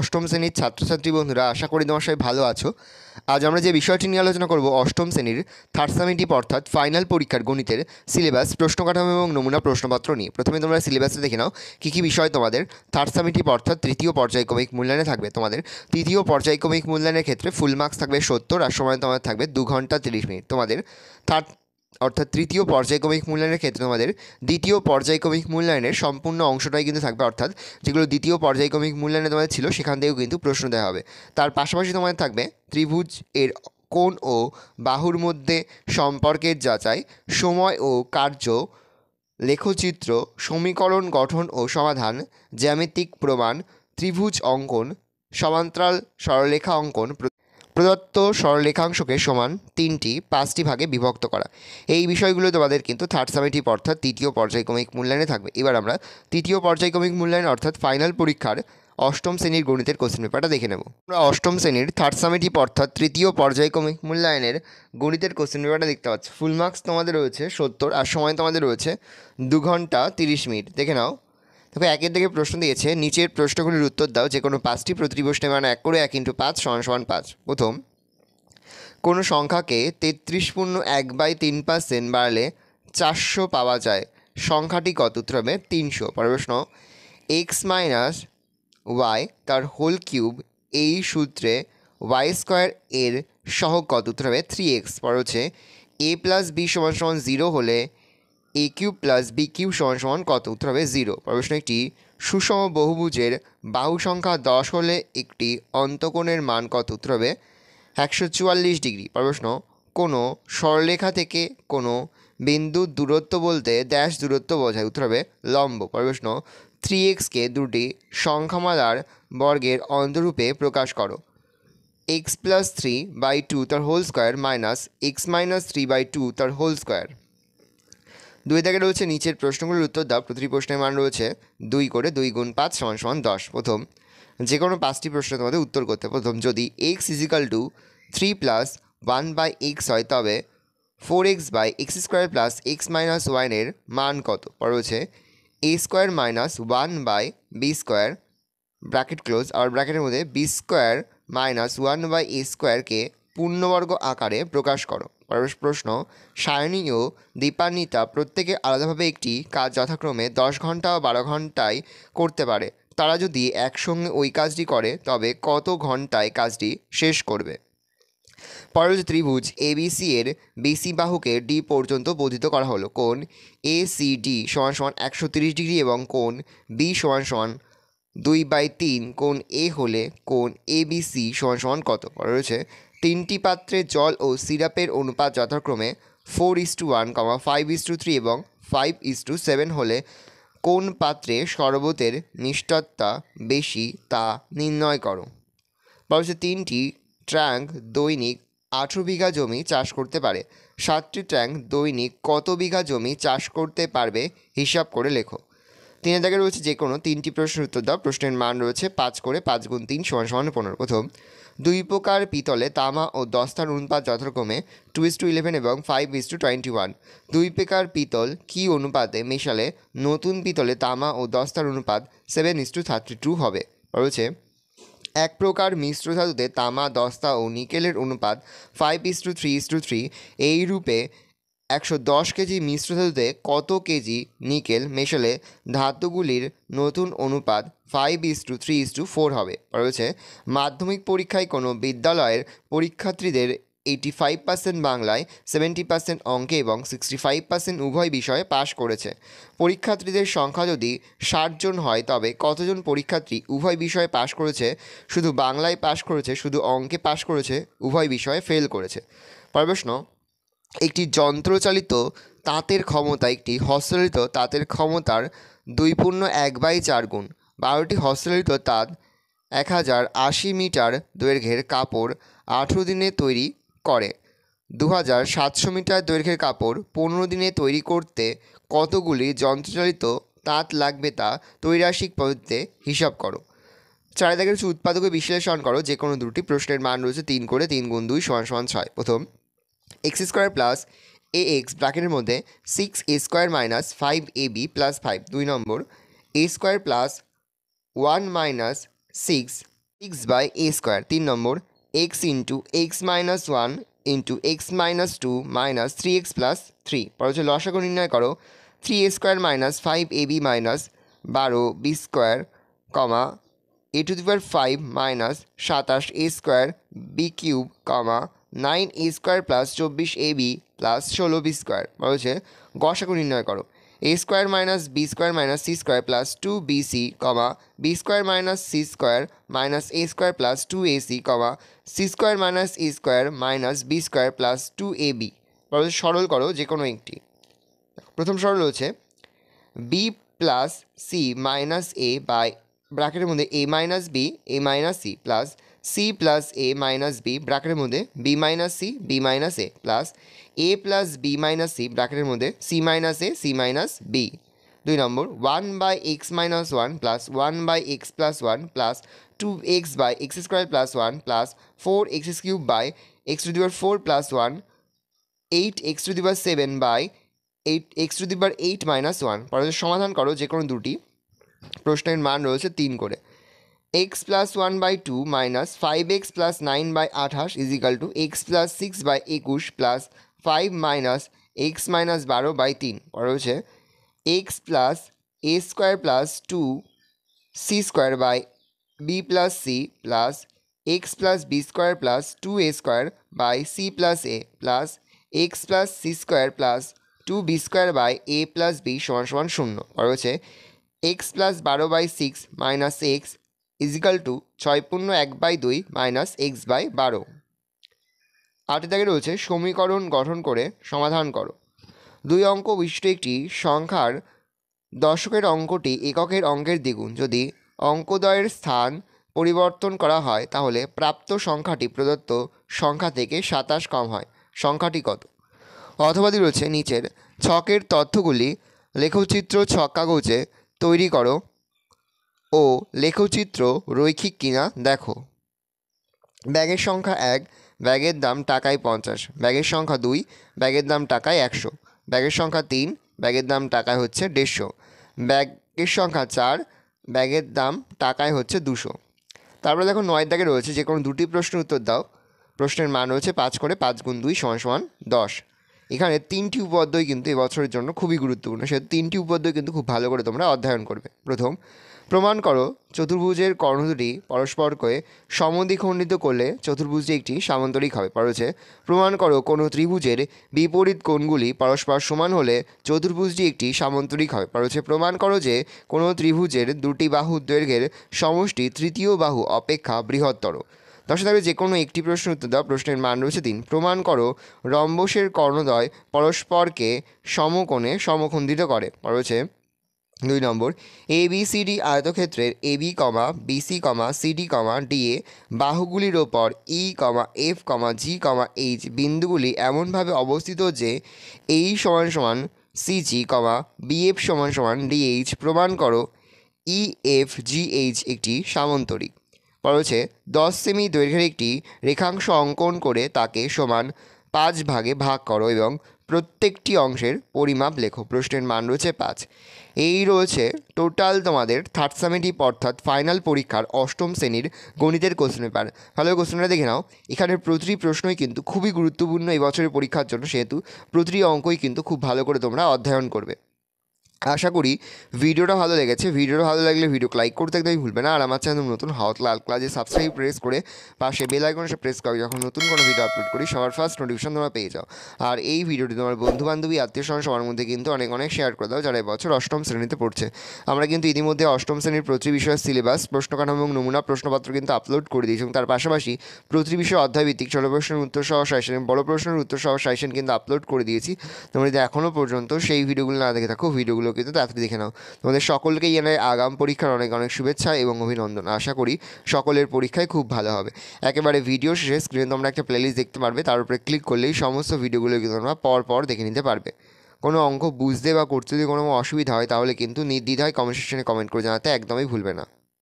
অষ্টম শ্রেণীর ছাত্রছাত্রী বন্ধুরা আশা করি তোমার সবাই ভালো আছো আজ আমরা যে বিষয়টি নিয়ে আলোচনা করব অষ্টম শ্রেণীর থার্ড সামিটিপ অর্থাৎ ফাইনাল পরীক্ষার গণিতের সিলেবাস প্রশ্ন কাঠামো এবং নমুনা প্রশ্নপত্র নিয়ে প্রথমে তোমরা সিলেবাসে দেখে নাও কী কী বিষয় তোমাদের থার্ড সামিটিপ অর্থাৎ তৃতীয় পর্যায়ক্রমিক মূল্যায়নে থাকবে তোমাদের তৃতীয় পর্যায়ক্রমিক মূল্যায়নের ক্ষেত্রে ফুল মার্কস থাকবে সত্তর আর সময় তোমাদের থাকবে দু ঘন্টা তিরিশ মিনিট তোমাদের থার্ড অর্থাৎ তৃতীয় পর্যায়ক্রমিক মূল্যায়নের ক্ষেত্রে আমাদের দ্বিতীয় পর্যায়ক্রমিক মূল্যায়নের সম্পূর্ণ অংশটাই কিন্তু থাকবে অর্থাৎ যেগুলো দ্বিতীয় পর্যায়ক্রমিক মূল্যায়নে তোমাদের ছিল সেখান থেকেও কিন্তু প্রশ্ন দেওয়া হবে তার পাশাপাশি তোমাদের থাকবে ত্রিভুজ এর কোণ ও বাহুর মধ্যে সম্পর্কের যাচাই সময় ও কার্য লেখচিত্র সমীকরণ গঠন ও সমাধান জ্যামিতিক প্রমাণ ত্রিভুজ অঙ্কন সমান্তরাল সরলেখা অঙ্কন প্রদত্ত সরলেখাংশকে সমান তিনটি পাঁচটি ভাগে বিভক্ত করা এই বিষয়গুলো তোমাদের কিন্তু থার্ড সামেটিভ অর্থাৎ তৃতীয় পর্যায়ক্রমিক মূল্যায়নে থাকবে এবার আমরা তৃতীয় পর্যায়ক্রমিক মূল্যায়ন অর্থাৎ ফাইনাল পরীক্ষার অষ্টম শ্রেণীর গণিতের কোশ্চেন পেপারটা দেখে নেব আমরা অষ্টম শ্রেণীর থার্ড সামেটিভ অর্থাৎ তৃতীয় পর্যায়ক্রমিক মূল্যায়নের গণিতের কোশ্চেন পেপারটা দেখতে পাচ্ছি ফুল মার্কস তোমাদের রয়েছে সত্তর আর সময় তোমাদের রয়েছে দু ঘন্টা তিরিশ মিনিট দেখে নাও দেখো একের দিকে প্রশ্ন দিয়েছে নিচের প্রশ্নগুলির উত্তর দাও যে কোনো পাঁচটি প্রতিটি প্রশ্নের মান এক করে এক ইন্টু পাঁচ সমান সমান পাঁচ প্রথম কোনো সংখ্যাকে তেত্রিশ পূর্ণ এক বাই তিন পার্সেন্ট বাড়ালে চারশো পাওয়া যায় সংখ্যাটি কত উত্তর হবে তিনশো পরের প্রশ্ন এক্স মাইনাস ওয়াই তার হোল কিউব এই সূত্রে ওয়াই স্কোয়ার এর সহ কত উত্তর হবে থ্রি এক্স পর হচ্ছে এ প্লাস বি সমান সমান জিরো হলে a cube plus b cube সমান সমান কত উত্তর হবে জিরো প্রশ্ন একটি সুষম বহুভুজের বাহু সংখ্যা দশ হলে একটি অন্তকোণের মান কত উত্তর হবে একশো চুয়াল্লিশ ডিগ্রি প্রশ্ন কোনো স্বরলেখা থেকে কোনো বিন্দুর দূরত্ব বলতে ড্যাশ দূরত্ব বোঝায় উত্তর হবে লম্ব প্রশ্ন থ্রি এক্সকে দুটি সংখ্যামালার বর্গের অন্তরূপে প্রকাশ করো x plus three by two তার whole square minus x minus three by two তার হোল স্কোয়ার দুই দাগে রয়েছে নিচের প্রশ্নগুলোর উত্তর দাও প্রতিটি প্রশ্নের মান রয়েছে দুই করে দুই গুণ পাঁচ সমান সমান দশ প্রথম যে কোনো পাঁচটি প্রশ্ন তোমাদের উত্তর করতে প্রথম যদি x is equal to three plus one by x হয় তবে four x by x square plus x minus ওয়ানের মান কত পর রয়েছে a square minus one by b square bracket close আর ব্র্যাকেটের মধ্যে b square minus one by a স্কোয়ারকে পূর্ণবর্গ আকারে প্রকাশ করো পরবেশ প্রশ্ন সায়নী ও দীপান্বিতা প্রত্যেকে আলাদাভাবে একটি কাজ যথাক্রমে দশ ঘন্টা ও বারো ঘন্টায় করতে পারে তারা যদি একসঙ্গে ওই কাজটি করে তবে কত ঘন্টায় কাজটি শেষ করবে পরবর্তী ত্রিভুজ এবিসি এর বিসি বাহুকে ডি পর্যন্ত বর্ধিত করা হলো কোন এ সি ডি সমান সমান একশো তিরিশ ডিগ্রি এবং কোন বি সমান সমান দুই বাই তিন কোন এ হলে কোন এ বি সি সমান সমান কত রয়েছে তিনটি পাত্রে জল ও সিরাপের অনুপাত যথাক্রমে four is to one comma five is to three এবং ফাইভ ইস টু সেভেন হলে কোন পাত্রে শরবতের নিষ্ঠত্তা বেশি তা নির্ণয় করো বলছে তিনটি ট্র্যাঙ্ক দৈনিক আঠেরো বিঘা জমি চাষ করতে পারে সাতটি ট্যাঙ্ক দৈনিক কত বিঘা জমি চাষ করতে পারবে হিসাব করে লেখো তিন জায়গায় রয়েছে যে কোনো তিনটি প্রশ্নের উত্তর দাও প্রশ্নের মান রয়েছে পাঁচ করে পাঁচ গুণ তিন সমান সমান পনেরো প্রথম দুই প্রকার পিতলে তামা ও দস্তার অনুপাত যথাক্রমে টু ইস টু ইলেভেন এবং five is to twenty one দুই প্রকার পিতল কি অনুপাতে মেশালে নতুন পিতলে তামা ও দস্তার অনুপাত seven is to thirty two হবে রয়েছে এক প্রকার মিশ্র ধাতুতে তামা দস্তা ও নিকেলের অনুপাত five is to three is to three এইরূপে একশো দশ কেজি মিশ্র ধাতুতে কত কেজি নিকেল মেশালে ধাতুগুলির নতুন অনুপাত five is to three is to four হবে রয়েছে মাধ্যমিক পরীক্ষায় কোনো বিদ্যালয়ের পরীক্ষার্থীদের এইটি ফাইভ পার্সেন্ট বাংলায় সেভেন্টি পার্সেন্ট অঙ্কে এবং সিক্সটি ফাইভ পার্সেন্ট উভয় বিষয়ে পাশ করেছে পরীক্ষার্থীদের সংখ্যা যদি ষাটজন হয় তবে কতজন পরীক্ষার্থী উভয় বিষয়ে পাশ করেছে শুধু বাংলায় পাশ করেছে শুধু অঙ্কে পাশ করেছে উভয় বিষয়ে ফেল করেছে পরের প্রশ্ন একটি যন্ত্রচালিত তাঁতের ক্ষমতা একটি হস্তচালিত তাঁতের ক্ষমতার দুই পূর্ণ এক বাই চার গুণ বারোটি হস্তচালিত তাঁত এক হাজার আশি মিটার দৈর্ঘ্যের কাপড় আঠেরো দিনে তৈরি করে দু হাজার সাতশো মিটার দৈর্ঘ্যের কাপড় পনেরো দিনে তৈরি করতে কতগুলি যন্ত্রচালিত তাঁত লাগবে তা তৈরাসিক পদ্ধতিতে হিসাব করো চারিদিকে কিছু উৎপাদকে বিশ্লেষণ করো যে কোনো দুটি প্রশ্নের মান রয়েছে তিন করে তিন গুণ দুই সমান সমান ছয় প্রথম x square plus a x ব্র্যাকেটের মধ্যে six a square minus five a b plus five দুই নম্বর a square plus one minus six six by a square তিন number x into x minus one into x minus two minus three x plus three পরে হচ্ছে লসাগু নির্ণয় করো three a square minus five a b minus বারো b square comma a to the power five minus সাতাশ a square b cube comma nine a square plus চব্বিশ a b plus ষোলো b square বলছে গসাগু নির্ণয় করো a square minus b square minus c square plus two b c comma b square minus c square minus a square plus two a c comma c square minus a square minus b square plus two a b বলছে সরল করো যে কোনো একটি প্রথম সরল হচ্ছে B plus c minus a by ব্র্যাকেটের মধ্যে a minus b a minus c plus c plus a minus b ব্র্যাকেটের মধ্যে b minus c b minus a plus a plus b minus c ব্র্যাকেটের মধ্যে c minus a c minus b দুই number one by x minus one plus one by x plus one plus two x by x square plus one plus four x cube by x to দিবার four plus one eight x to দিবার seven by eight x to দিবার eight minus one পরে সমাধান করো যে কোনো দুটি প্রশ্নের মান রয়েছে তিন করে x plus one by two minus five x plus nine by আঠাশ equal two x plus six by একুশ plus five minus x minus বারো বাই তিন পরে হচ্ছে x plus a square plus two c square by b plus c plus x plus b square plus two a square by c plus a plus x plus c square plus two b square by a plus B সমান সমান শূন্য পরে হচ্ছে x plus বারো by six minus x is equal to ছয় পূর্ণ এক by দুই মাইনাস এক্স বাই বারো আট দাগে রয়েছে সমীকরণ গঠন করে সমাধান করো দুই অঙ্ক বিশিষ্ট একটি সংখ্যার দশকের অঙ্কটি এককের অঙ্কের দ্বিগুণ যদি অঙ্কদয়ের স্থান পরিবর্তন করা হয় তাহলে প্রাপ্ত সংখ্যাটি প্রদত্ত সংখ্যা থেকে সাতাশ কম হয় সংখ্যাটি কত অথবাদি রয়েছে নিচের ছকের তথ্যগুলি লেখচিত্র ছক কাগজে তৈরি করো ও লেখচিত্র রৈখিক কিনা দেখো ব্যাগের সংখ্যা এক ব্যাগের দাম টাকায় পঞ্চাশ ব্যাগের সংখ্যা দুই ব্যাগের দাম টাকায় একশো ব্যাগের সংখ্যা তিন ব্যাগের দাম টাকায় হচ্ছে দেড়শো ব্যাগের সংখ্যা চার ব্যাগের দাম টাকায় হচ্ছে দুশো তারপরে দেখো নয় দাগে রয়েছে যে কোনো দুটি প্রশ্নের উত্তর দাও প্রশ্নের মান রয়েছে পাঁচ করে পাঁচ গুণ দুই সমান সমান দশ এখানে তিনটি উপাদ্যই কিন্তু এবছরের জন্য খুবই গুরুত্বপূর্ণ সে তিনটি উপাদ্যই কিন্তু খুব ভালো করে তোমরা অধ্যয়ন করবে প্রথম প্রমাণ করো চতুর্ভুজের কর্ণ দুটি পরস্পরকে সমদ্বিখণ্ডিত করলে চতুর্ভুজটি একটি সামান্তরিক হবে পরছে প্রমাণ করো কোনো ত্রিভুজের বিপরীত কোণগুলি পরস্পর সমান হলে চতুর্ভুজটি একটি সামান্তরিক হবে পরছে প্রমাণ করো যে কোনো ত্রিভুজের দুটি বাহু দৈর্ঘ্যের সমষ্টি তৃতীয় বাহু অপেক্ষা বৃহত্তর দশে থাকবে যে কোনো একটি প্রশ্ন উত্তর দেওয়া প্রশ্নের মান রয়েছে তিন প্রমাণ করো রম্বসের কর্ণদ্বয় পরস্পরকে সমকোণে সমখণ্ডিত করে রয়েছে দুই নম্বর এ বি সি ডি আয়তক্ষেত্রের A B comma B C comma C D comma D A বাহুগুলির ওপর E e, comma F comma G comma H বিন্দুগুলি এমনভাবে অবস্থিত যে এই সমান সমান সিজি কমা বিএফ সমান সমান ডিএইচ প্রমাণ করো ই এফ জি এইচ একটি সামন্তরিক পড়ছে দশ সেমি দৈর্ঘ্যের একটি রেখাংশ অঙ্কন করে তাকে সমান পাঁচ ভাগে ভাগ করো এবং প্রত্যেকটি অংশের পরিমাপ লেখো প্রশ্নের মান রয়েছে পাঁচ এই রয়েছে টোটাল তোমাদের থার্ড সেমিটিভ অর্থাৎ ফাইনাল পরীক্ষার অষ্টম শ্রেণীর গণিতের কোশ্চেন পেপার ভালো কোশ্চেনটা দেখে নাও এখানে প্রতিটি প্রশ্নই কিন্তু খুবই গুরুত্বপূর্ণ এবছরের পরীক্ষার জন্য সেহেতু প্রতিটি অঙ্কই কিন্তু খুব ভালো করে তোমরা অধ্যয়ন করবে আশা করি ভিডিওটা ভালো লেগেছে ভিডিওটা ভালো লাগলে ভিডিও লাইক করতে একদমই ভুলবে না আর আমার চ্যানেল নতুন হাওত লাল ক্লাজে সাবস্ক্রাইব প্রেস করে পাশে বেল সে প্রেস করে যখন নতুন কোনো ভিডিও আপলোড করি সবার ফার্স্ট নোটিফিকেশন তোমরা পেয়ে যাও আর এই ভিডিওটি তোমার বন্ধু বান্ধবী আত্মীয় স্বজন সবার মধ্যে কিন্তু অনেক অনেক শেয়ার করে দাও যারা এবছর অষ্টম শ্রেণীতে পড়ছে আমরা কিন্তু ইতিমধ্যে অষ্টম শ্রেণীর প্রতি বিষয়ের সিলেবাস প্রশ্নকাঠামো এবং নমুনা প্রশ্নপত্র কিন্তু আপলোড করে দিয়েছি এবং তার পাশাপাশি প্রতি বিষয় অধ্যায়ভিত্তিক ছোট প্রশ্নের উত্তর সহ সাইশন বড় প্রশ্নের উত্তর সহ সাইশন কিন্তু আপলোড করে দিয়েছি তোমরা যদি এখনও পর্যন্ত সেই ভিডিওগুলো না দেখে থাকো ভিডিওগুলো সেগুলো কিন্তু তাড়াতাড়ি দেখে নাও তোমাদের সকলকেই এনে আগাম পরীক্ষার অনেক অনেক শুভেচ্ছা এবং অভিনন্দন আশা করি সকলের পরীক্ষায় খুব ভালো হবে একেবারে ভিডিও শেষে স্ক্রিনে তোমরা একটা প্লেলিস্ট দেখতে পারবে তার উপরে ক্লিক করলেই সমস্ত ভিডিওগুলো কিন্তু তোমরা পরপর দেখে নিতে পারবে কোনো অঙ্ক বুঝতে বা করতে যদি কোনো অসুবিধা হয় তাহলে কিন্তু নির্দ্বিধায় কমেন্ট সেকশনে কমেন্ট করে জানাতে একদমই ভুলবে না